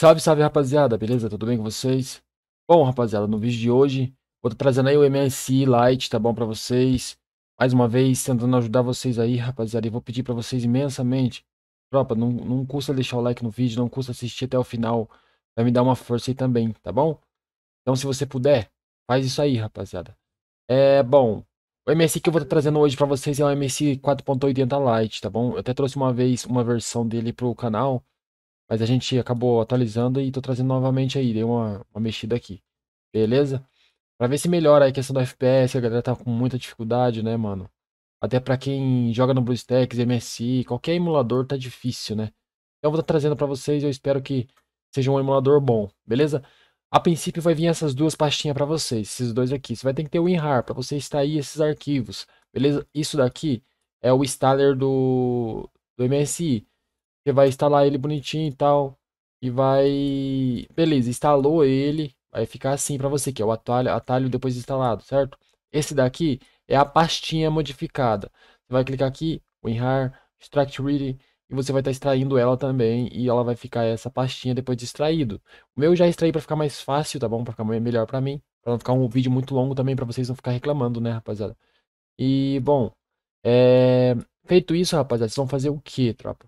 Salve, salve rapaziada, beleza? Tudo bem com vocês? Bom, rapaziada, no vídeo de hoje vou estar trazendo aí o MSI Lite, tá bom, pra vocês. Mais uma vez, tentando ajudar vocês aí, rapaziada, e vou pedir pra vocês imensamente. Tropa, não, não custa deixar o like no vídeo, não custa assistir até o final, vai me dar uma força aí também, tá bom? Então, se você puder, faz isso aí, rapaziada. É, bom, o MSI que eu vou estar trazendo hoje pra vocês é o MSI 4.80 Lite, tá bom? Eu até trouxe uma vez uma versão dele pro canal, mas a gente acabou atualizando e tô trazendo novamente aí, dei uma, uma mexida aqui. Beleza? Pra ver se melhora aí a questão do FPS, a galera tá com muita dificuldade, né, mano? Até para quem joga no BlueStacks, MSI, qualquer emulador tá difícil, né? Então eu vou estar tá trazendo para vocês, eu espero que seja um emulador bom, beleza? A princípio vai vir essas duas pastinhas para vocês, esses dois aqui. Você vai ter que ter o WinRAR para você extrair esses arquivos, beleza? Isso daqui é o installer do, do MSI. Você vai instalar ele bonitinho e tal. E vai. Beleza, instalou ele. Vai ficar assim para você, que é o atalho, atalho depois instalado, certo? Esse daqui é a pastinha modificada. Você vai clicar aqui, WinRAR, Extract Reading, e você vai estar tá extraindo ela também, e ela vai ficar essa pastinha depois de extraído. O meu já extraí para ficar mais fácil, tá bom? Para ficar melhor para mim, para não ficar um vídeo muito longo também, para vocês não ficar reclamando, né, rapaziada? E, bom, é... feito isso, rapaziada, vocês vão fazer o que, tropa?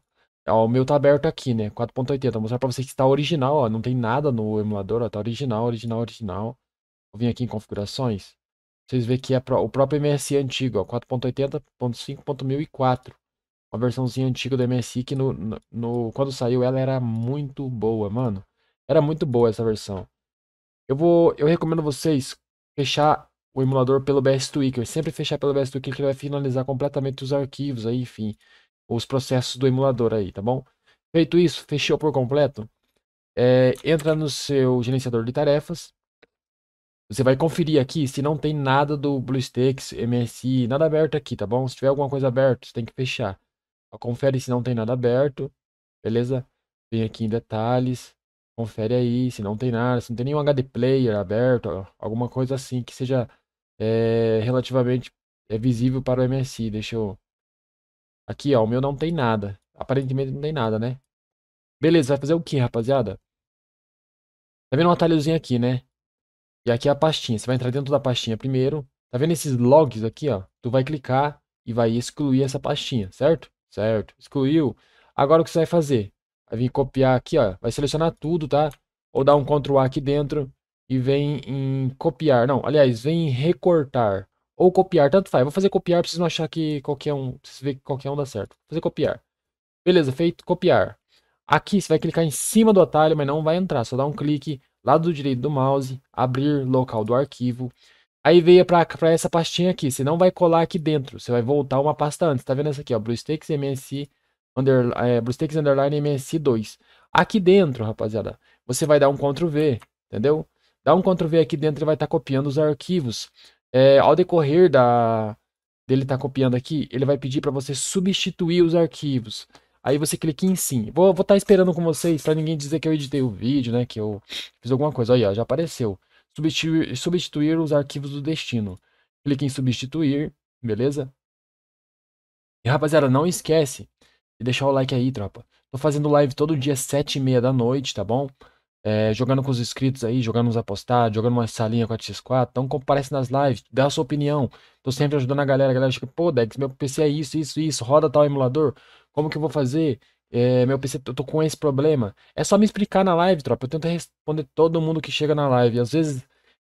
Ó, o meu tá aberto aqui, né? 4.80. Vou mostrar pra vocês que está original, ó. Não tem nada no emulador, ó. Tá original, original, original. Vou vir aqui em configurações. Vocês veem que é pro... o próprio MSI antigo, ó. 4.80.5.1004. Uma versãozinha antiga do MSI que no, no, no, quando saiu ela era muito boa, mano. Era muito boa essa versão. Eu vou... Eu recomendo vocês fechar o emulador pelo BSTwicker. Sempre fechar pelo BSTwicker que ele vai finalizar completamente os arquivos aí, enfim os processos do emulador aí, tá bom? Feito isso, fechou por completo, é, entra no seu gerenciador de tarefas. Você vai conferir aqui se não tem nada do BlueStacks, MSI, nada aberto aqui, tá bom? Se tiver alguma coisa aberta, você tem que fechar. Confere se não tem nada aberto, beleza? Vem aqui em detalhes, confere aí se não tem nada, se não tem nenhum HD Player aberto, alguma coisa assim que seja é, relativamente é visível para o MSI. Deixa eu Aqui, ó, o meu não tem nada. Aparentemente não tem nada, né? Beleza, vai fazer o que, rapaziada? Tá vendo um atalhozinho aqui, né? E aqui é a pastinha. Você vai entrar dentro da pastinha primeiro. Tá vendo esses logs aqui, ó? Tu vai clicar e vai excluir essa pastinha, certo? Certo. Excluiu. Agora o que você vai fazer? Vai vir copiar aqui, ó. Vai selecionar tudo, tá? Ou dar um Ctrl A aqui dentro e vem em copiar. Não, aliás, vem em recortar. Ou copiar, tanto faz. Vou fazer copiar preciso não achar que qualquer um. preciso ver que qualquer um dá certo. Vou fazer copiar. Beleza, feito, copiar. Aqui você vai clicar em cima do atalho, mas não vai entrar. Só dá um clique, lado direito do mouse, abrir local do arquivo. Aí veio para essa pastinha aqui. Você não vai colar aqui dentro. Você vai voltar uma pasta antes. Tá vendo essa aqui, ó? BlueStacks MSC under, é, BlueStacks Underline MSC2. Aqui dentro, rapaziada, você vai dar um Ctrl V, entendeu? Dá um Ctrl V aqui dentro e vai estar tá copiando os arquivos. É, ao decorrer da dele estar tá copiando aqui, ele vai pedir para você substituir os arquivos. Aí você clica em sim. Vou estar tá esperando com vocês para ninguém dizer que eu editei o vídeo, né? Que eu fiz alguma coisa. Aí, ó, já apareceu. Substituir, substituir os arquivos do destino. Clique em substituir, beleza? E rapaziada, não esquece de deixar o like aí, tropa. Tô fazendo live todo dia, 7 e meia da noite, tá bom? é, jogando com os inscritos aí, jogando nos apostados, jogando uma salinha com a X4. Então comparece nas lives, dá a sua opinião. Tô sempre ajudando a galera. A galera fica, pô, Dex, meu PC é isso, isso, isso, roda tal emulador. Como que eu vou fazer? É, meu PC, eu tô com esse problema. É só me explicar na live, tropa. Eu tento responder todo mundo que chega na live. Às vezes,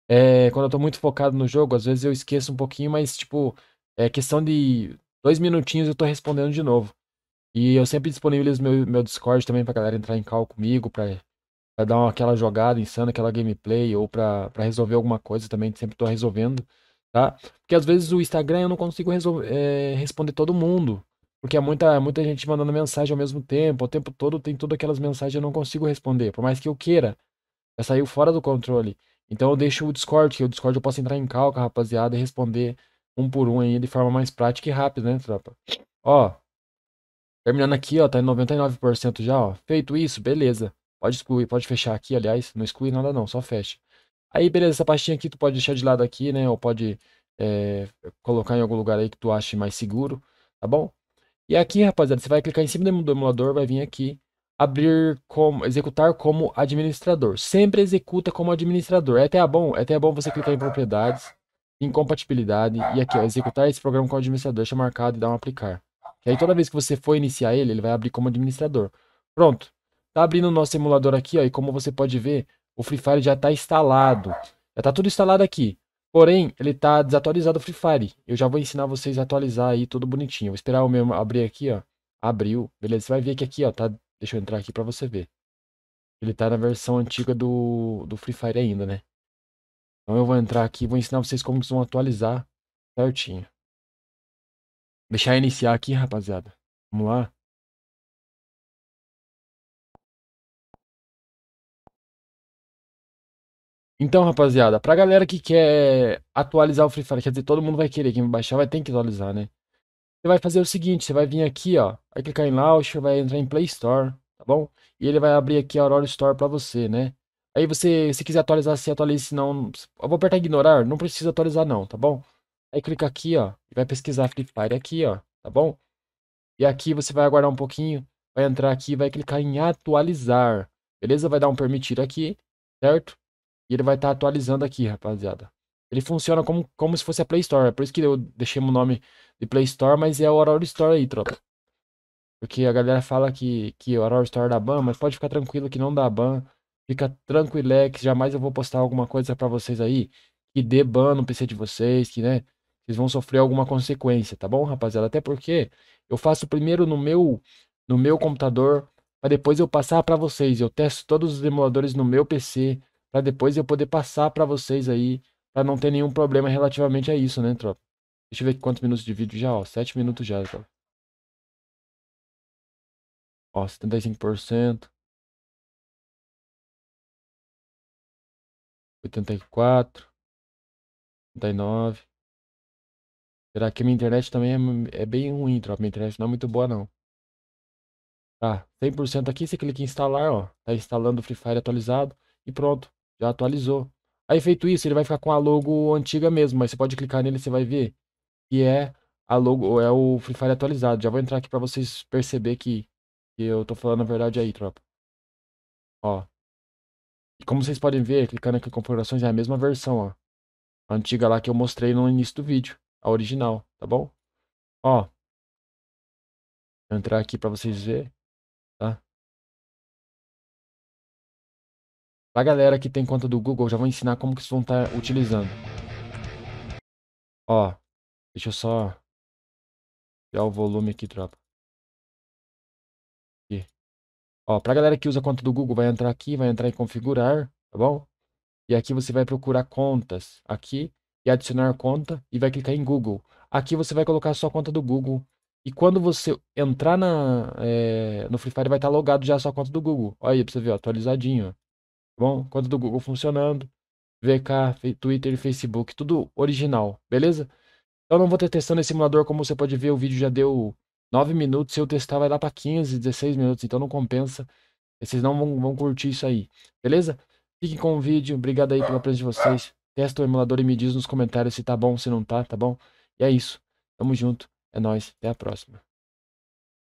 é, quando eu tô muito focado no jogo, às vezes eu esqueço um pouquinho, mas, tipo, é questão de dois minutinhos eu tô respondendo de novo. E eu sempre disponibilizo meu, meu Discord também pra galera entrar em call comigo, pra dar uma, aquela jogada insana, aquela gameplay, ou para resolver alguma coisa também, sempre estou resolvendo, tá? Porque às vezes o Instagram eu não consigo resolver, eh, é, responder todo mundo, porque é muita, é muita gente mandando mensagem ao mesmo tempo, o tempo todo tem todas aquelas mensagens eu não consigo responder, por mais que eu queira, já saiu fora do controle. Então eu deixo o Discord, que o Discord eu posso entrar em calca, rapaziada, e responder um por um aí de forma mais prática e rápida, né, tropa? Ó, terminando aqui, ó, tá em 99% já, ó. Feito isso, beleza. Pode excluir, pode fechar aqui, aliás. Não exclui nada não, só fecha. Aí, beleza, essa pastinha aqui tu pode deixar de lado aqui, né? Ou pode é, colocar em algum lugar aí que tu ache mais seguro, tá bom? E aqui, rapaziada, você vai clicar em cima do emulador, vai vir aqui, abrir como, executar como administrador. Sempre executa como administrador. É até bom, é até bom você clicar em propriedades, em compatibilidade, e aqui, ó, executar esse programa como administrador, deixa marcado e dá um aplicar. E aí toda vez que você for iniciar ele, ele vai abrir como administrador. Pronto. Tá abrindo o nosso emulador aqui, ó, e como você pode ver, o Free Fire já tá instalado. Já tá tudo instalado aqui. Porém, ele tá desatualizado o Free Fire. Eu já vou ensinar vocês a atualizar aí tudo bonitinho. Vou esperar o meu abrir aqui, ó. Abriu. Beleza, você vai ver que aqui, ó, tá... Deixa eu entrar aqui para você ver. Ele tá na versão antiga do, do Free Fire ainda, né? Então eu vou entrar aqui e vou ensinar vocês como que vão atualizar certinho. Deixar iniciar aqui, rapaziada. Vamos lá. Então, rapaziada, pra galera que quer atualizar o Free Fire, quer dizer, todo mundo vai querer, quem baixar vai ter que atualizar, né? Você vai fazer o seguinte, você vai vir aqui, ó, vai clicar em Launcher, vai entrar em Play Store, tá bom? E ele vai abrir aqui a Aurora Store pra você, né? Aí você, se quiser atualizar, se atualize, se não... Eu vou apertar ignorar, não precisa atualizar não, tá bom? Aí clica aqui, ó, e vai pesquisar Free Fire aqui, ó, tá bom? E aqui você vai aguardar um pouquinho, vai entrar aqui vai clicar em atualizar, beleza? Vai dar um Permitir aqui, certo? E ele vai estar tá atualizando aqui, rapaziada. Ele funciona como, como se fosse a Play Store. É por isso que eu deixei o nome de Play Store, mas é o Aurora Store aí, tropa. Porque a galera fala que, que o Aurora Store dá ban, mas pode ficar tranquilo que não dá ban. Fica tranquilex, jamais eu vou postar alguma coisa para vocês aí que dê ban no PC de vocês, que, né, vocês vão sofrer alguma consequência, tá bom, rapaziada? Até porque eu faço primeiro no meu no meu computador, para depois eu passar para vocês. Eu testo todos os emuladores no meu PC, para depois eu poder passar para vocês aí, para não ter nenhum problema relativamente a isso, né, tropa? Deixa eu ver quantos minutos de vídeo já, ó, Sete minutos já, tropa. Ó, 75%. 84. 89. Será que minha internet também é, é, bem ruim, tropa? Minha internet não é muito boa, não. Tá, 100% aqui, você clica em instalar, ó. Tá instalando o Free Fire atualizado e pronto. Já atualizou. Aí feito isso, ele vai ficar com a logo antiga mesmo, mas você pode clicar nele e você vai ver que é a logo, é o Free Fire atualizado. Já vou entrar aqui para vocês perceber que, que eu tô falando a verdade aí, tropa. Ó. E como vocês podem ver, clicando aqui em configurações é a mesma versão, ó. A antiga lá que eu mostrei no início do vídeo, a original, tá bom? Ó. Vou entrar aqui para vocês verem, tá? Pra galera que tem conta do Google, já vou ensinar como que vocês vão estar tá utilizando. Ó, deixa eu só tirar o volume aqui, tropa. Aqui. Ó, pra galera que usa a conta do Google, vai entrar aqui, vai entrar em configurar, tá bom? E aqui você vai procurar contas aqui e adicionar conta e vai clicar em Google. Aqui você vai colocar a sua conta do Google. E quando você entrar na, é, no Free Fire, vai estar tá logado já a sua conta do Google. Olha aí pra você ver, ó, atualizadinho. Tá bom? Conta do Google funcionando, VK, Twitter, Facebook, tudo original, beleza? Então não vou ter testando esse simulador, como você pode ver, o vídeo já deu 9 minutos, se eu testar vai dar para 15, 16 minutos, então não compensa. Vocês não vão, vão curtir isso aí, beleza? Fiquem com o vídeo, obrigado aí pela presença de vocês. Testa o emulador e me diz nos comentários se tá bom, se não tá, tá bom? E é isso. Tamo junto, é nóis, até a próxima.